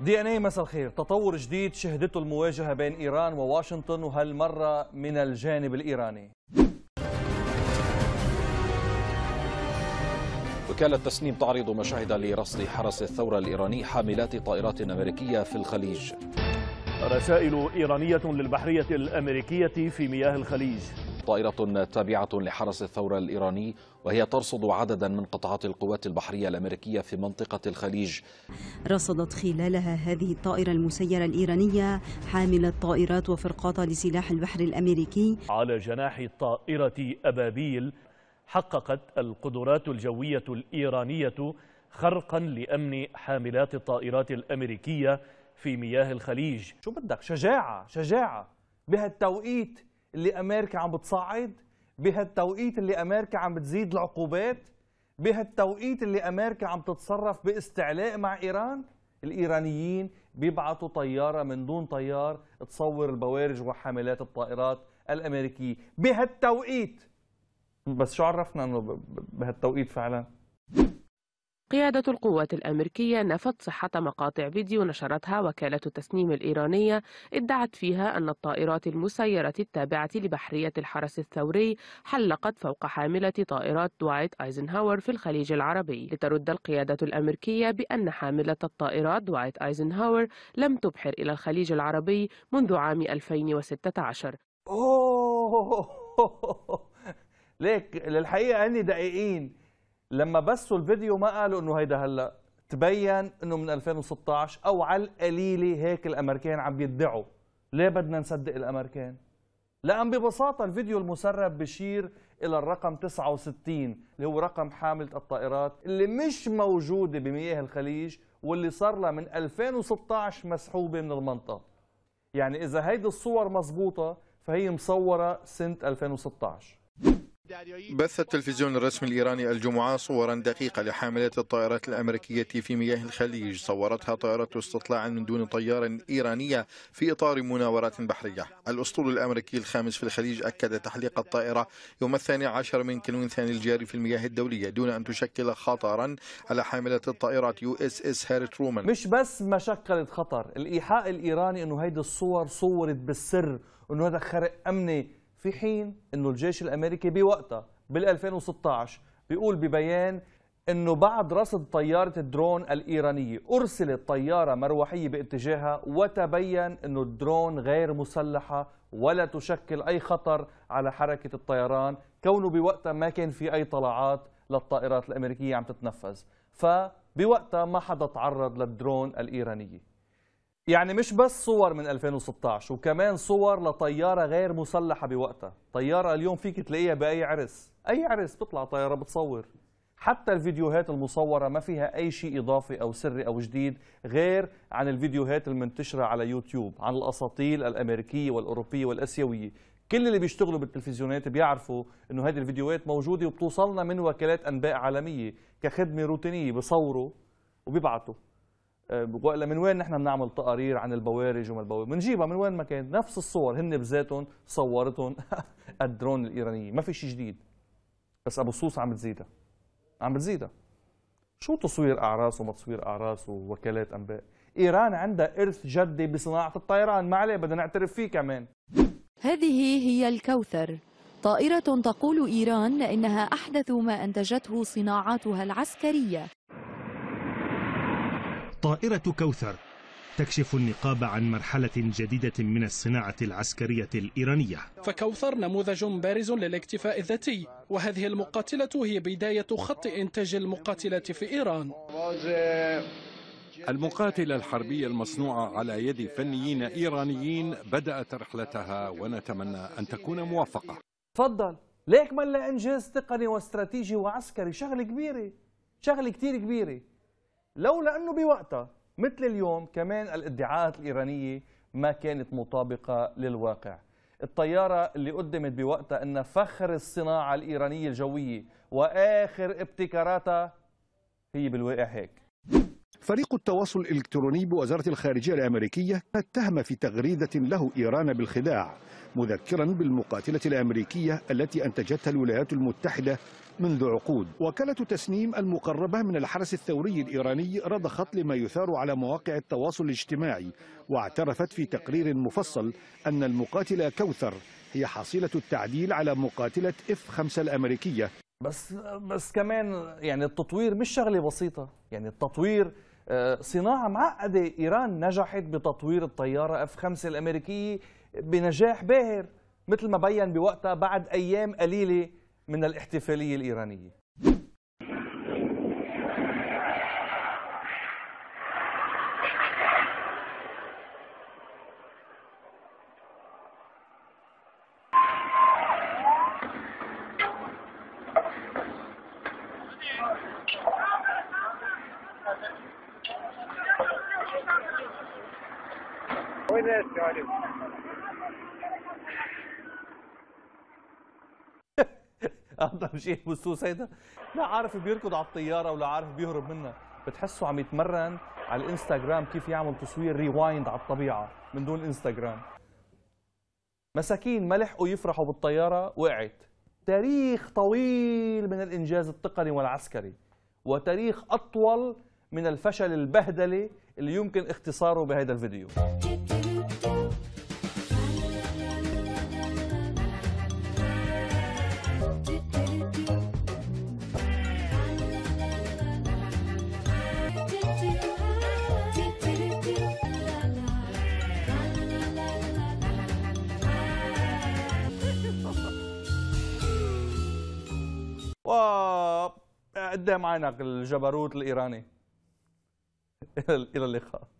دي ان اي مساء الخير تطور جديد شهدته المواجهه بين ايران وواشنطن وهالمره من الجانب الايراني وكالة تسنيم تعرض مشاهد لرصد حرس الثورة الإيراني حاملات طائرات أمريكية في الخليج رسائل إيرانية للبحرية الأمريكية في مياه الخليج طائرة تابعة لحرس الثورة الإيراني وهي ترصد عددا من قطعات القوات البحرية الأمريكية في منطقة الخليج رصدت خلالها هذه الطائرة المسيرة الإيرانية حامل الطائرات وفرقات لسلاح البحر الأمريكي على جناح الطائرة أبابيل حققت القدرات الجوية الإيرانية خرقا لأمن حاملات الطائرات الأمريكية في مياه الخليج شو بدك شجاعة شجاعة بهالتوقيت اللي أمريكا عم بتصعد بهالتوقيت اللي أمريكا عم بتزيد العقوبات بهالتوقيت اللي أمريكا عم تتصرف باستعلاء مع إيران الإيرانيين بيبعثوا طيارة من دون طيار تصور البوارج وحاملات الطائرات الأمريكية بهالتوقيت بس شو عرفنا انه بهالتوقيت فعلا قيادة القوات الأمريكية نفت صحة مقاطع فيديو نشرتها وكالة التسنيم الإيرانية ادعت فيها أن الطائرات المسيرة التابعة لبحرية الحرس الثوري حلقت فوق حاملة طائرات دوايت أيزنهاور في الخليج العربي لترد القيادة الأمريكية بأن حاملة الطائرات دوايت أيزنهاور لم تبحر إلى الخليج العربي منذ عام 2016 ليك للحقيقه اني دقيقين لما بثوا الفيديو ما قالوا انه هيدا هلا تبين انه من 2016 او على القليله هيك الامريكان عم بيدعوا ليه بدنا نصدق الامريكان لان ببساطه الفيديو المسرب بشير الى الرقم 69 اللي هو رقم حامله الطائرات اللي مش موجوده بمياه الخليج واللي صار لها من 2016 مسحوبه من المنطقه يعني اذا هيدي الصور مزبوطه فهي مصوره سنه 2016 بث التلفزيون الرسمي الإيراني الجمعة صورا دقيقة لحاملات الطائرات الأمريكية في مياه الخليج صورتها طائرة استطلاع من دون طيار إيرانية في إطار مناورات بحرية الأسطول الأمريكي الخامس في الخليج أكد تحليق الطائرة يوم الثاني عشر من كانون ثاني الجاري في المياه الدولية دون أن تشكل خطرا على حاملات الطائرات يو اس اس هاري ترومان مش بس ما شكلت خطر الإيحاء الإيراني أنه هيدي الصور صورت بالسر أنه هذا خرق أمني في حين انه الجيش الامريكي بوقتها بال 2016 بيقول ببيان انه بعد رصد طياره الدرون الايرانيه ارسلت طياره مروحيه باتجاهها وتبين انه الدرون غير مسلحه ولا تشكل اي خطر على حركه الطيران كونه بوقتها ما كان في اي طلعات للطائرات الامريكيه عم تتنفذ فبوقتها ما حدا تعرض للدرون الايرانيه يعني مش بس صور من 2016 وكمان صور لطيارة غير مسلحة بوقتها طيارة اليوم فيك تلاقيها بأي عرس أي عرس بتطلع طيارة بتصور حتى الفيديوهات المصورة ما فيها أي شيء إضافي أو سري أو جديد غير عن الفيديوهات المنتشرة على يوتيوب عن الأساطيل الأمريكية والأوروبية والأسيوية كل اللي بيشتغلوا بالتلفزيونات بيعرفوا انه هذه الفيديوهات موجوده وبتوصلنا من وكالات انباء عالميه كخدمه روتينيه بصوروا وبيبعتوا آه، ولا من وين نحن بنعمل تقارير عن البوارج وما البوارج بنجيبها من وين ما كانت نفس الصور هن بذاتهم صورتهم الدرون الايرانيه ما في شيء جديد بس ابو صوص عم بتزيدها عم بتزيدها شو تصوير اعراس وما تصوير اعراس ووكالات انباء ايران عندها ارث جدي بصناعه الطيران ما عليه بدنا نعترف فيه كمان هذه هي الكوثر طائرة تقول إيران إنها أحدث ما أنتجته صناعاتها العسكرية طائرة كوثر تكشف النقاب عن مرحلة جديدة من الصناعة العسكرية الإيرانية فكوثر نموذج بارز للاكتفاء الذاتي وهذه المقاتلة هي بداية خط إنتاج المقاتلة في إيران المقاتلة الحربية المصنوعة على يد فنيين إيرانيين بدأت رحلتها ونتمنى أن تكون موفقة تفضل ليك ملا إنجاز تقني واستراتيجي وعسكري شغلة كبيرة شغلة كتير كبيرة لولا أنه بوقتها مثل اليوم كمان الادعاءات الإيرانية ما كانت مطابقة للواقع الطيارة اللي قدمت بوقتها أن فخر الصناعة الإيرانية الجوية وآخر ابتكاراتها هي بالواقع هيك فريق التواصل الإلكتروني بوزارة الخارجية الأمريكية اتهم في تغريدة له إيران بالخداع مذكرا بالمقاتلة الأمريكية التي أنتجتها الولايات المتحدة منذ عقود وكالة تسنيم المقربة من الحرس الثوري الإيراني رضخت لما يثار على مواقع التواصل الاجتماعي واعترفت في تقرير مفصل أن المقاتلة كوثر هي حصيلة التعديل على مقاتلة اف 5 الأمريكية بس بس كمان يعني التطوير مش شغله بسيطه يعني التطوير آه، صناعه معقده ايران نجحت بتطوير الطياره اف 5 الامريكيه بنجاح باهر مثل ما بين بوقتها بعد ايام قليله من الاحتفالية الإيرانية وين افضل شيء بصوا هيدا لا عارف بيركض على الطياره ولا عارف بيهرب منها بتحسه عم يتمرن على الانستغرام كيف يعمل تصوير ريوايند على الطبيعه من دون انستغرام مساكين ما لحقوا يفرحوا بالطياره وقعت تاريخ طويل من الانجاز التقني والعسكري وتاريخ اطول من الفشل البهدلي اللي يمكن اختصاره بهذا الفيديو قدام عينك الجبروت الايراني الى اللقاء